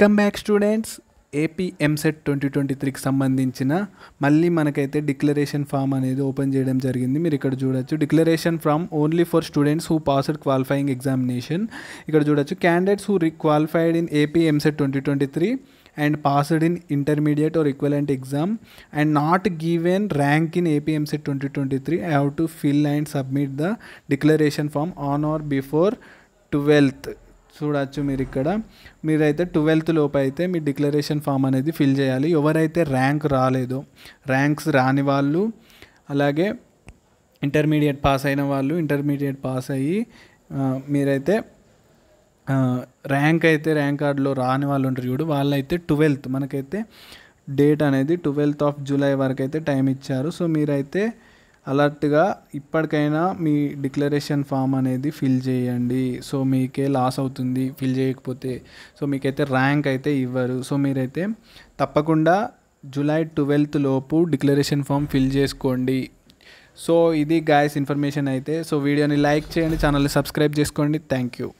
come back students AP EAMCET twenty twenty త్రీకి సంబంధించిన మళ్ళీ మనకైతే డిక్లరేషన్ ఫామ్ అనేది ఓపెన్ చేయడం జరిగింది మీరు ఇక్కడ చూడొచ్చు declaration form only for students who passed qualifying examination ఇక్కడ చూడొచ్చు candidates who requalified in AP EAMCET twenty twenty three and passed in intermediate or equivalent exam and not given rank in AP EAMCET twenty twenty three I have to fill and submit the declaration form on or before twelfth చూడవచ్చు మీరు ఇక్కడ మీరైతే twelfth లోపు అయితే మీ declaration form అనేది fill చేయాలి ఎవరైతే ర్యాంక్ రాలేదో ర్యాంక్స్ రాని వాళ్ళు అలాగే ఇంటర్మీడియట్ పాస్ అయిన వాళ్ళు ఇంటర్మీడియట్ పాస్ అయ్యి మీరైతే ర్యాంక్ అయితే ర్యాంక్ కార్డులో రాని వాళ్ళు ఉంటారు చూడు వాళ్ళైతే ట్వెల్త్ మనకైతే డేట్ అనేది ట్వెల్త్ ఆఫ్ జూలై వరకు అయితే టైం ఇచ్చారు సో మీరైతే అలర్ట్గా ఇప్పటికైనా మీ డిక్లరేషన్ ఫామ్ అనేది ఫిల్ చేయండి సో మీకే లాస్ అవుతుంది ఫిల్ చేయకపోతే సో మీకైతే ర్యాంక్ అయితే ఇవ్వరు సో మీరైతే తప్పకుండా జూలై ట్వెల్త్ లోపు డిక్లరేషన్ ఫామ్ ఫిల్ చేసుకోండి సో ఇది గాయస్ ఇన్ఫర్మేషన్ అయితే సో వీడియోని లైక్ చేయండి ఛానల్ని సబ్స్క్రైబ్ చేసుకోండి థ్యాంక్ యూ